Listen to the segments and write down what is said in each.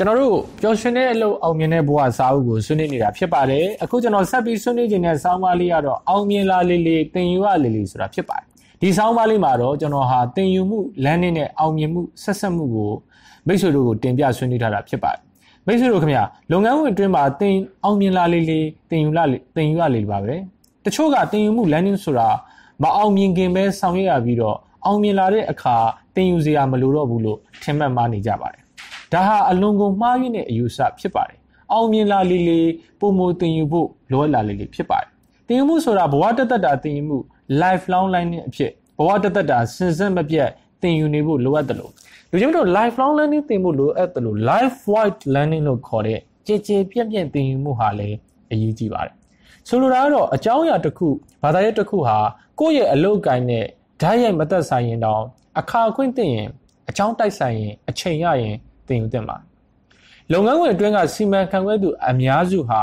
ကျွန်တော်တို့ပျော်ရွှင်တဲ့အလုပ်အောင်မြင်တဲ့ဘဝစာအုပ်ကိုဆွေးနွေးနေတာဖြစ်ပါတယ်အခုကျွန်တော်ဆက်ပြီးဆွေးနွေးခြင်းတဲ့ဆောင်းပါးလေးကတော့အောင်မြင်လာလေးလေးသင်ယူရလေးလေးဆိုတာဖြစ်ပါတယ်ဒီဆောင်းပါးလေးမှာတော့ကျွန်တော်ဟာသင်ယူမှုလမ်းနှင်းနဲ့အောင်မြင်မှုဆက်ဆက်မှုကိုမိတ်ဆွေတို့ကိုတင်ပြဆွေးနွေးထားတာဖြစ်ပါတယ်မိတ်ဆွေတို့ခင်ဗျာလုပ်ငန်းဝင်အတွင်းမှာသင်အောင်မြင်လာလေးလေးသင်ယူလာလေးသင်ယူရလေးပါပဲတချို့ကသင်ယူမှုလမ်းနှင်းဆိုတာမအောင်မြင်ခင်ပဲဆောင်ရွက်ရပြီးတော့အောင်မြင်လာတဲ့အခါသင်ယူစရာမလိုတော့ဘူးလို့ထင်မှတ်မှနေကြပါတယ်ဒါဟာအလွန်ကုန်မှားယွင်းတဲ့အယူဆဖြစ်ပါတယ်။အောင်မြင်လာလေလေပုံမတင်ယူဖို့လိုအပ်လာလေလေဖြစ်ပါတယ်။တင်ယူမှုဆိုတာဘဝတသက်တာတင်ယူမှု life long learning အဖြစ်ဘဝတသက်တာစဉ်ဆက်မပြတ်တင်ယူနေဖို့လိုအပ်တယ်လို့လူချင်းတို့ life long learning တင်ဖို့လိုအပ်တယ်လို့ life wide learning လို့ခေါ်တဲ့ကြည်ကြည်ပြန့်ပြန့်တင်ယူမှုဟာလည်းအရေးကြီးပါတယ်။ဆိုလိုတာကတော့အကြောင်းအရာတစ်ခုဘာသာရပ်တစ်ခုဟာကိုယ့်ရဲ့အလုပ်ကိုင်းနဲ့ဓာတ်ရိုက်မသက်ဆိုင်ရင်တောင် အခါခွင့်တင်ရင်အကြောင်းတိုက်ဆိုင်ရင် အချိန်ရရင်သင်ယူသင့်ပါတယ်။လုပ်ငန်းဝင်အတွင်းကစီမံခန့်ခွဲသူ အများစုဟာ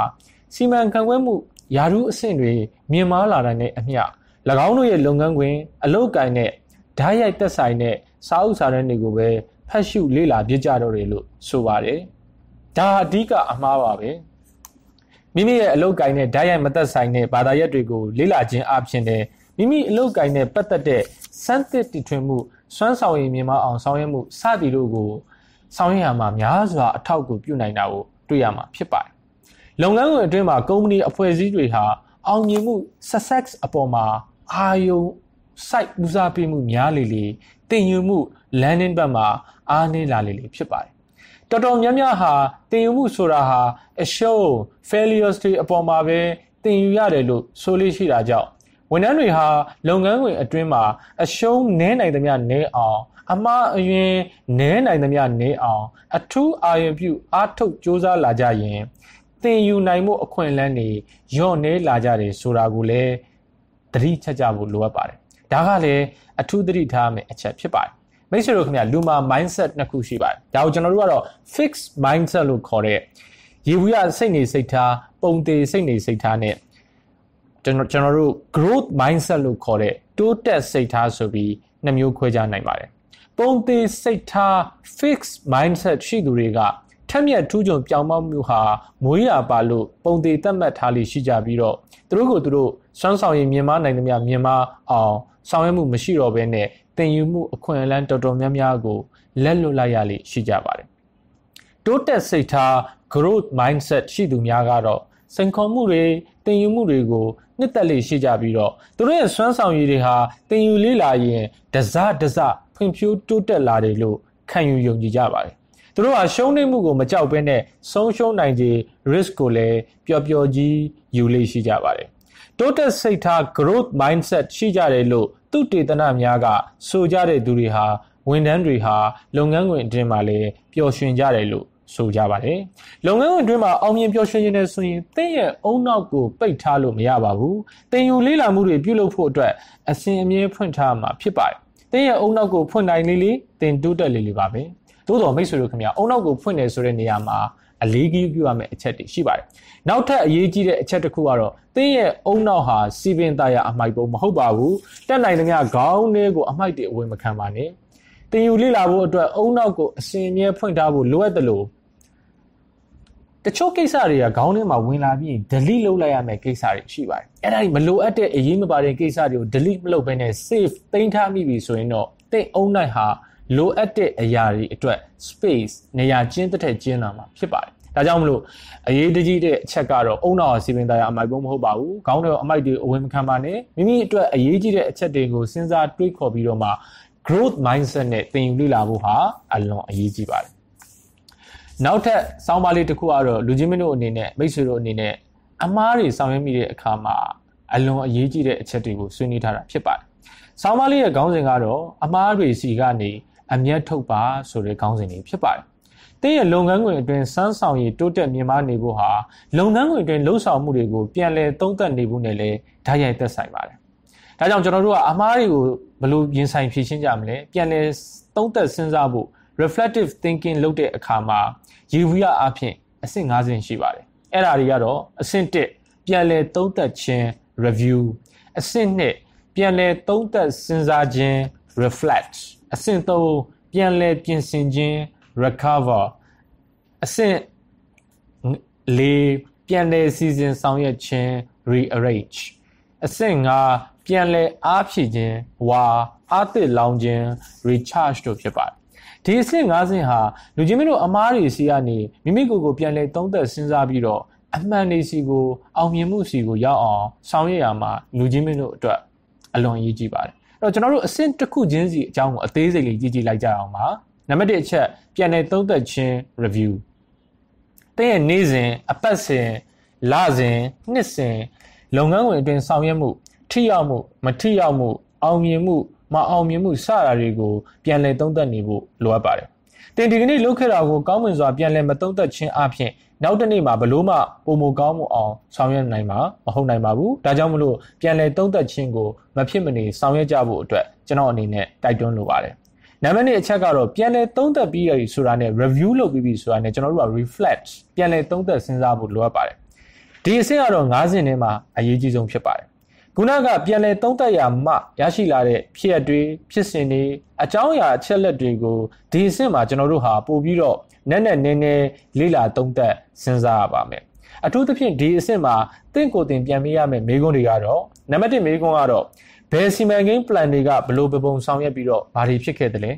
စီမံခန့်ခွဲမှုယာရုအဆင့်တွေမြင်မာလာတိုင်းနဲ့အမျှ၎င်းတို့ရဲ့လုပ်ငန်းခွင်အလုပ်ကိုင်နဲ့ဓာတ်ရိုက်သက်ဆိုင်တဲ့စာအုပ်စာတမ်းတွေကိုပဲဖတ်ရှုလေ့လာပြကြတော့တယ်လို့ဆိုပါတယ်။ဒါအဓိကအမှားပါပဲ။မိမိရဲ့အလုပ်ကိုင်နဲ့ဓာတ်ရိုက်မသက်ဆိုင်တဲ့ဘာသာရပ်တွေကိုလေ့လာခြင်းအပြင်နဲ့မိမိအလုပ်ကိုင်နဲ့ပတ်သက်တဲ့စမ်းသစ်တီထွင်မှုစွမ်းဆောင်ရည်မြင်မအောင်ဆောင်ရွက်မှုစသည်တို့ကိုဆောင်ရွက်ရမှာများစွာအထောက်အကူပြုနိုင်တာကိုတွေ့ရမှာဖြစ်ပါတယ်။လုပ်ငန်းဝင်အတွင်းမှာကုမ္ပဏီအဖွဲ့အစည်းတွေဟာအောင်မြင်မှု success အပေါ်မှာ အာယုံ site ဦးစားပေးမှုများလေလေတင်ယူမှု landing ဘက်မှာအားနည်းလာလေလေဖြစ်ပါတယ်။တော်တော်များများဟာတင်ယူမှုဆိုတာဟာ a show failures တွေအပေါ်မှာပဲတင်ယူရတယ်လို့ဆိုလို့ရှိတာကြောင့်ဝန်ထမ်းတွေဟာလုပ်ငန်းခွင်အတွင်းမှာအရှုံးနည်းနိုင်သမျှနည်းအောင်အမှားအယွင်းနည်းနိုင်သမျှနည်းအောင်အထူးအာရုံပြုအားထုတ်စ조사လာကြရင်သင်ယူနိုင်မှုအခွင့်အလမ်းတွေညော့နေလာကြတယ်ဆိုတာကိုလည်းသတိချက်ကြဖို့လိုအပ်ပါတယ်။ဒါကလည်းအထူးသတိထားမယ်အချက်ဖြစ်ပါတယ်။မိတ်ဆွေတို့ခင်ဗျာလူမာ mindset နှစ်ခုရှိပါတယ်။ဒါကိုကျွန်တော်တို့ကတော့ fixed mindset လို့ခေါ်တဲ့ရေဘူးရစိတ်နေစိတ်ထားပုံသေးစိတ်နေစိတ်ထားနဲ့ကျွန်တော်ကျွန်တော်တို့ growth mindset လို့ခေါ်တဲ့တိုးတက်စိတ်ထားဆိုပြီးနှမျိုးခွဲခြားနိုင်ပါတယ်ပုံသေးစိတ်ထား fix mindset ရှိသူတွေကထက်မြက်ထူးချွန်ပြောင်းပေါက်မှုဟာမွေးရာပါလို့ပုံသေးသတ်မှတ်ထားလို့ရှိကြပြီးတော့သူတို့ကိုသူတို့စွမ်းဆောင်ရည်မြန်မာနိုင်ငံများမြန်မာအောင်ဆောင်ရွက်မှုမရှိတော့ဘဲနဲ့တင်ယူမှုအခွင့်အလမ်းတော်တော်များများကိုလက်လွတ်လိုက်ရလိရှိကြပါတယ်တိုးတက်စိတ်ထား growth mindset ရှိသူများကတော့စိန်ခေါ်မှုတွေတင်ယူမှုတွေကိုနှစ်သက်လေးရှိကြပြီးတော့သူတို့ရဲ့စွမ်းဆောင်ရည်တွေဟာတင်ယူလေးလာရင်ဒဇဒဇဖွံ့ဖြိုးတိုးတက်လာတယ်လို့ခံယူယုံကြည်ကြပါတယ်သူတို့ဟာရှုံးနိမ့်မှုကိုမကြောက်ဘဲနဲ့ဆုံးရှုံးနိုင်ခြင်း risk ကိုလည်းပျော်ပျော်ကြီးယူလေးရှိကြပါတယ်တိုးတက်စိတ်ထား growth mindset ရှိကြတယ်လို့သူတေသနများက ဆိုကြတဲ့သူတွေဟာဝန်ထမ်းတွေဟာလုပ်ငန်းခွင်အတွင်းမှာလည်းပျော်ရွှင်ကြတယ်လို့ဆိုကြပါတယ်။လုပ်ငန်းဝင်တွင်းမှာအောင်မြင်ပျော်ရွှင်ခြင်းနဲ့ဆိုရင်သင်ရဲ့အုံနောက်ကိုပိတ်ထားလို့မရပါဘူး။သင်ယူလေ့လာမှုတွေပြုလုပ်ဖို့အတွက်အစဉ်အမြဲဖွင့်ထားမှာဖြစ်ပါတယ်။သင်ရဲ့အုံနောက်ကိုဖွင့်နိုင်လေလေသင်တိုးတက်လေလေပါပဲ။သို့တော်မိတ်ဆွေတို့ခင်ဗျာအုံနောက်ကိုဖွင့်နေဆိုတဲ့နေရာမှာအလေးကြီးပြုရမယ့်အချက်တွေရှိပါတယ်။နောက်ထပ်အရေးကြီးတဲ့အချက်တစ်ခုကတော့သင်ရဲ့အုံနောက်ဟာစီပင်သားရအမိုက်ပုံမဟုတ်ပါဘူး။တက်နိုင်သမျှခေါင်းထဲကိုအမိုက်တွေအဝင်မခံပါနဲ့။တင်ယူလေ့လာဖို့အတွက်အုံနောက်ကိုအစဉ်အမြဲဖွင့်ထားဖို့လိုအပ်တယ်လို့တချို့ကိစ္စတွေကခေါင်းထဲမှာဝင်လာပြီး delete လုပ်လိုက်ရမယ့်ကိစ္စတွေရှိပါတယ်အဲ့ဒါတွေမလိုအပ်တဲ့အရေးမပါတဲ့ကိစ္စတွေကို delete မလုပ်ဘဲနဲ့ save သိမ်းထားမိပြီဆိုရင်တော့တိတ်အုံနိုင်ဟာလိုအပ်တဲ့အရာတွေအတွက် space နေရာကျင်းတစ်ထက်ကျင်းလာမှာဖြစ်ပါတယ်ဒါကြောင့်မလို့အရေးတကြီးတဲ့အချက်ကတော့အုံနောက်စီပင်သားရအမိုက်ပုံမဟုတ်ပါဘူး။ခေါင်းတွေအမိုက်တွေအဝင်မခံပါနဲ့။မိမိအတွက်အရေးကြီးတဲ့အချက်တွေကိုစဉ်းစားတွေးခေါ်ပြီးတော့မှ growth mindset နဲ့သင်ယူလေ့လာဖို့ဟာအလွန်အရေးကြီးပါတယ်။နောက်ထပ်ဆောင်းပါးလေးတစ်ခုကတော့လူချင်းမင်းတို့အနေနဲ့မိတ်ဆွေတို့အနေနဲ့အမားတွေဆောင်ရွက်မိတဲ့အခါမှာအလွန်အရေးကြီးတဲ့အချက်တွေကိုဆွေးနွေးထားတာဖြစ်ပါတယ်။ဆောင်းပါးလေးရဲ့ခေါင်းစဉ်ကတော့အမားတွေစီကနေအမျက်ထုတ်ပါဆိုတဲ့ခေါင်းစဉ်လေးဖြစ်ပါတယ်။တင်းရဲ့လုပ်ငန်းခွင်အတွင်းစမ်းဆောင်ရည်တိုးတက်မြင့်မားနေဖို့ဟာလုပ်ငန်းခွင်အတွင်းလှုပ်ဆောင်မှုတွေကိုပြန်လည်သုံးသပ်နေဖို့နဲ့လည်းဓာတ်ရိုက်သက်ဆိုင်ပါတယ်။ဒါကြောင့်ကျွန်တော်တို့ကအမားတွေကိုဘယ်လိုရင်ဆိုင်ဖြေရှင်းကြမလဲပြန်လည်သုံးသပ်စဉ်းစားဖို့ reflective thinking လုပ်တဲ့အခါမှာယေဘုယအဖြစ်အဆင့်၅ဆင့်ရှိပါတယ်အဲ့ဒါတွေကတော့အဆင့်၁ပြန်လည်သုံးသပ်ခြင်း review အဆင့်၂ပြန်လည်သုံးသပ်စဉ်းစားခြင်း reflect အဆင့်၃ပြန်လည်ပြင်ဆင်ခြင်း recover အဆင့်၄ပြန်လည်စီစဉ်ဆောင်ရွက်ခြင်း rearrange အဆင့်၅ပြန်လည် အားဖြည့်ခြင်းဝါအားသစ်လောင်းခြင်း recharge တို့ဖြစ်ပါတယ်ဒီအဆင့်၅ဆင့်ဟာလူချင်းမင်းတို့အမားတွေစီကနေမိမိကိုယ်ကိုပြန်လဲသုံးသက်စဉ်းစားပြီးတော့အမှန်တွေစီကိုအောင်မြင်မှုစီကိုရောက်အောင်ဆောင်ရွက်ရမှာလူချင်းမင်းတို့အတွက်အလွန်အရေးကြီးပါတယ်အဲ့တော့ကျွန်တော်တို့အဆင့်တစ်ခုချင်းစီအကြောင်းကိုအသေးစိတ်လေးကြည့်ကြည့်လိုက်ကြအောင်ပါနံပါတ်1အချက်ပြန်လဲသုံးသက်ခြင်း review တဲ့ရဲ့နေ့စဉ်အပတ်စဉ်လစဉ်နှစ်စဉ်လုပ်ငန်းဝင်အတွင်းဆောင်ရွက်မှုထိရောက်မှု မထိရောက်မှု အောင်မြင်မှုမအောင်မြင်မှုစတာတွေကိုပြန်လည်သုံးသပ်နေဖို့လိုအပ်ပါတယ်။တင်ဒီကနေ့လုပ်ခဲ့တာကိုကောင်းမွန်စွာပြန်လည်မသုံးသပ်ခြင်းအပြင်နောက်တစ်နေ့မှာဘလို့မှပုံမကောင်းမှုအောင်ဆောင်ရွက်နိုင်မှာမဟုတ်နိုင်ပါဘူး။ဒါကြောင့်မလို့ပြန်လည်သုံးသပ်ခြင်းကိုမဖြစ်မနေဆောင်ရွက်ကြဖို့အတွက်ကျွန်တော်အနေနဲ့တိုက်တွန်းလိုပါတယ်။နံပါတ်1အချက်ကတော့ပြန်လည်သုံးသပ်ပြီးရပြီဆိုတာနဲ့ review လုပ်ပြီးပြီဆိုတာနဲ့ကျွန်တော်တို့က reflect ပြန်လည်သုံးသပ်စဉ်းစားဖို့လိုအပ်ပါတယ်။ဒီအဆင့်ကတော့၅ဆင့်ထဲမှာအရေးကြီးဆုံးဖြစ်ပါတယ်ခုနကပြန်လည်သုံးသပ်ရမှရရှိလာတဲ့ဖြစ်ရတွေဖြစ်စဉ်တွေအကြောင်းအရာအချက်လက်တွေကိုဒီအဆင့်မှာကျွန်တော်တို့ဟာပို့ပြီးတော့နက်နက်နဲနဲလေ့လာသုံးသပ်စဉ်းစားရပါမယ်အထူးသဖြင့်ဒီအဆင့်မှာတင့်ကိုယ်တင်ပြန်ပေးရမယ့်မေးခွန်းတွေကတော့နံပါတ်1မေးခွန်းကတော့ဘယ်စီမံကိန်း plan တွေကဘလို့ပုံဆောင်ရွက်ပြီးတော့ဘာတွေဖြစ်ခဲ့သလဲ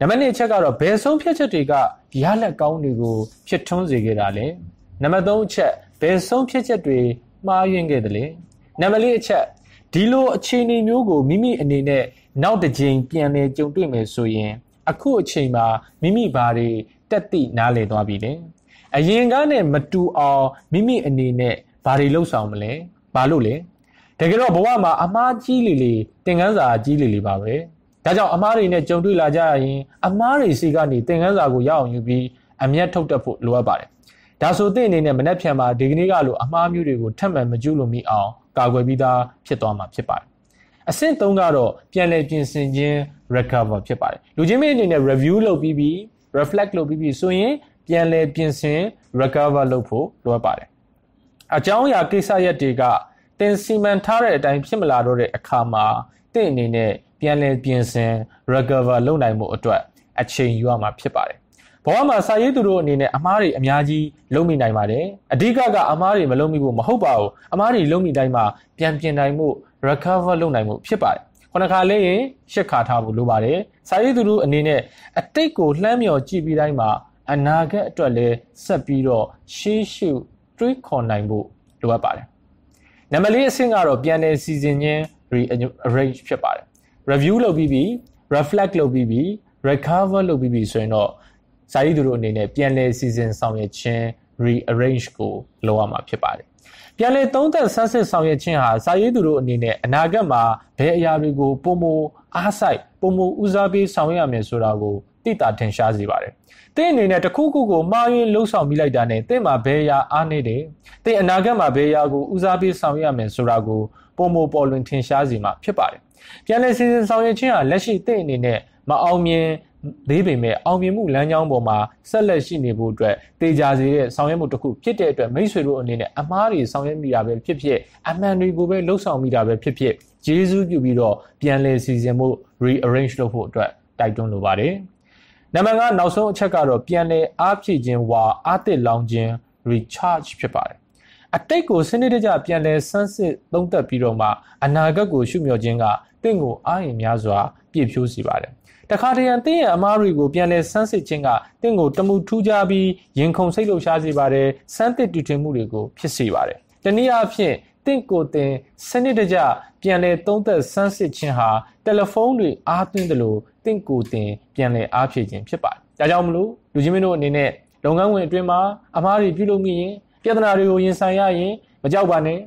နံပါတ်2အချက်ကတော့ဘယ်ဆုံးဖြတ်ချက်တွေကရလက်ကောင်းတွေကိုဖြစ်ထွန်းစေခဲ့တာလဲနံပါတ်3အချက်ဘယ်ဆုံးဖြတ်ချက်တွေမှားယွင်းခဲ့သလဲနံပါတ်၄အချက်ဒီလိုအခြေအနေမျိုးကိုမိမိအနေနဲ့နောက်တစ်ကြိမ်ပြန်လည်ကြုံတွေ့မယ်ဆိုရင် အခုအချိန်မှာမိမိဘာတွေတက်သည့်နားလည်သွားပြီလဲအရင်ကနဲ့မတူအောင်မိမိအနေနဲ့ဘာတွေလှုပ်ဆောင်မလဲဘာလို့လဲတကယ်တော့ဘဝမှာအမားကြီးလေလေသင်ခန်းစာကြီးလေလေပါပဲဒါကြောင့်အမားတွေနဲ့ကြုံတွေ့လာကြရင်အမားတွေစီကနေသင်ခန်းစာကိုရအောင်ယူပြီးအမျက်ထုတ်တတ်ဖို့လိုအပ်ပါတယ်ဒါဆိုသင်အနေနဲ့မနှက်ဖြန်မှာဒီကနေ့ကလိုအမားမျိုးတွေကိုထပ်မံမကျူးလို့မိအောင်ကာကွယ်ပြီးသားဖြစ်သွားမှာဖြစ်ပါတယ်အဆင့်3ကတော့ပြန်လည်ပြင်ဆင်ခြင်း recover ဖြစ်ပါတယ်လူချင်းမင်းအနေနဲ့ review လုပ်ပြီးပြီး reflect လုပ်ပြီးပြီးဆိုရင်ပြန်လည်ပြင်ဆင် recover လုပ်ဖို့လိုအပ်ပါတယ်အကြောင်းအရာကိစ္စရက်တွေကတင်စီမံထားတဲ့အတိုင်းဖြစ်မလာတော့တဲ့အခါမှာတင့်အနေနဲ့ပြန်လည်ပြင်ဆင် recover လုပ်နိုင်မှုအတွက်အချိန်ယူရမှာဖြစ်ပါတယ်ဘဝမှာစာရေးသူတို့အနေနဲ့အမားတွေအများကြီးလုံးမိနိုင်ပါတယ်အဓိကကအမားတွေမလုံးမိဖို့မဟုတ်ပါဘူးအမားတွေလုံးမိတိုင်းမှာပြန်ပြင်နိုင်မှု recover လုပ်နိုင်မှုဖြစ်ပါတယ်ခုနခါလေးရင်ရှစ်ခါထားဖို့လိုပါတယ်စာရေးသူတို့အနေနဲ့အတိတ်ကိုလှမ်းမြော်ကြည့်ပြီးတိုင်းမှာအနာဂတ်အတွက်လည်းဆက်ပြီးတော့ရှေးရှုတွေးခေါ်နိုင်ဖို့လိုအပ်ပါတယ်နံပါတ်၄အဆင့်ကတော့ပြန်လည်စီစဉ်ခြင်း rearrange ဖြစ်ပါတယ် review လုပ်ပြီးပြီ reflect လုပ်ပြီးပြီ recover လုပ်ပြီးပြီဆိုရင်တော့စာရေးသူတို့အနေနဲ့ပြန်လည်စီစဉ်ဆောင်ရွက်ခြင်း rearrange ကို လုပ်ရမှာဖြစ်ပါတယ်။ပြန်လည်သုံးသပ်ဆန်းစစ်ဆောင်ရွက်ခြင်းဟာစာရေးသူတို့အနေနဲ့အနာဂတ်မှာဘယ်အရာတွေကိုပုံမအားဆိုင်ပုံမဦးစားပေးဆောင်ရွက်ရမယ်ဆိုတာကိုသိတာထင်ရှားစေပါတယ်။တင့်အနေနဲ့တခုခုကိုမှားယွင်းလှုပ်ဆောင်မိလိုက်တာနဲ့တင့်မှာဘယ်အရာအားနေတယ်။တင့်အနာဂတ်မှာဘယ်အရာကိုဦးစားပေးဆောင်ရွက်ရမယ်ဆိုတာကိုပုံမပေါ်လွင်ထင်ရှားစေမှာဖြစ်ပါတယ်။ပြန်လည်စီစဉ်ဆောင်ရွက်ခြင်းဟာလက်ရှိတင့်အနေနဲ့မအောင်မြင်သေးပေမဲ့အောင်မြင်မှုလမ်းကြောင်းပေါ်မှာဆက်လက်ရှိနေဖို့အတွက်တေချာစေတဲ့ဆောင်ရွက်မှုတစ်ခုဖြစ်တဲ့အတွက်မိတ်ဆွေတို့အနေနဲ့အမားတွေဆောင်ရွက်မိတာပဲဖြစ်ဖြစ်အမှန်တွေကိုပဲလှုပ်ဆောင်မိတာပဲဖြစ်ဖြစ်ယေရှုပြုပြီးတော့ပြန်လည်စီစဉ်မှု rearrange လုပ်ဖို့အတွက်တိုက်တွန်းလိုပါတယ်။နံပါတ်5နောက်ဆုံးအချက်ကတော့ပြန်လည်အားဖြည့်ခြင်းဝါအားသစ်လောင်ခြင်း recharge ဖြစ်ပါတယ်။အတိတ်ကိုစနစ်တကျပြန်လည်ဆန်းစစ်သုံးသပ်ပြီးတော့မှအနာဂတ်ကိုရှုမြော့ခြင်းကတင့်ကိုအားရင်များစွာပြည့်ဖြိုးစေပါတယ်တခါတရံတင့်ရဲ့အမားတွေကိုပြန်လဲဆန်းစစ်ခြင်းကတင့်ကိုတမှုထူးခြားပြီးရင်ခုန်စိတ်လှုပ်ရှားစေပါတယ်ဆန်းသစ်တူတင်မှုတွေကိုဖြစ်စေပါတယ်တနည်းအားဖြင့်တင့်ကိုတင်စနစ်တကျပြန်လဲသုံးသက်ဆန်းစစ်ခြင်းဟာတယ်လီဖုန်းတွေအားသွင်းသလိုတင့်ကိုတင်ပြန်လဲအားဖြည့်ခြင်းဖြစ်ပါတယ်ဒါကြောင့်မလို့လူချင်းမင်းတို့အနေနဲ့လုပ်ငန်းဝင်အတွင်းမှာအမားတွေပြုလုပ်မိရင်ပြဿနာတွေကိုရင်ဆိုင်ရရင်မကြောက်ပါနဲ့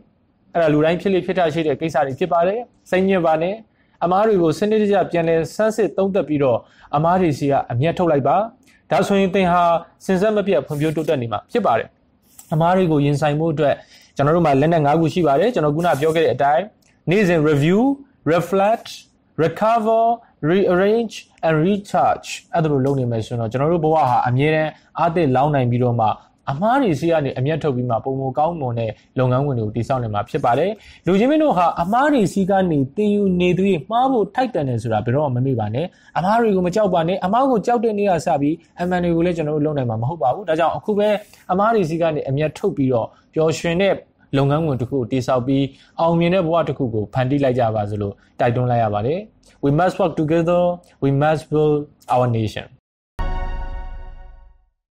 အဲ့ဒါလူတိုင်းဖြစ်လေဖြစ်တာရှိတဲ့ကိစ္စတွေဖြစ်ပါတယ်စိတ်ညစ်ပါနဲ့အမားတွေကိုစနစ်တကျပြန်လည်ဆန်းစစ်သုံးသပ်ပြီးတော့အမားတွေစီကအမျက်ထုတ်လိုက်ပါဒါဆိုရင်သင်ဟာစင်ဆက်မပြတ်ဖွံ့ဖြိုးတိုးတက်နေမှာဖြစ်ပါတယ်အမားတွေကိုရင်ဆိုင်မှုအတွက်ကျွန်တော်တို့မှာလက်နက်၅ခုရှိပါတယ်ကျွန်တော်ခုနပြောခဲ့တဲ့အတိုင်းနေ့စဉ် review reflect recover rearrange and recharge အဲ့ဒါလိုလုပ်နေမယ်ဆိုတော့ကျွန်တော်တို့ဘဝဟာအမြဲတမ်းအားသစ်လောင်းနိုင်ပြီးတော့မှအမားတွေစီကနေအမျက်ထုတ်ပြီးမှပုံမကောင်းမွန်တဲ့လုပ်ငန်းဝင်တွေကိုတည်ဆောက်နေမှာဖြစ်ပါတယ်။လူချင်းမင်းတို့ဟာအမားတွေစီကနေတင်ယူနေသွေးမှားဖို့ထိုက်တန်တယ်ဆိုတာဘယ်တော့မှမမေ့ပါနဲ့။အမားတွေကိုမကြောက်ပါနဲ့။အမားကိုကြောက်တဲ့နေ့ကစပြီးအမှန်တွေကိုလည်းကျွန်တော်တို့လုပ်နိုင်မှာမဟုတ်ပါဘူး။ဒါကြောင့်အခုပဲအမားတွေစီကနေအမျက်ထုတ်ပြီးတော့ပျော်ရွှင်တဲ့လုပ်ငန်းဝင်တစ်ခုတည်ဆောက်ပြီးအောင်မြင်တဲ့ဘဝတစ်ခုကိုဖန်တီးလိုက်ကြပါစို့လို့တိုက်တွန်းလိုက်ရပါတယ် we must work together we must build our nation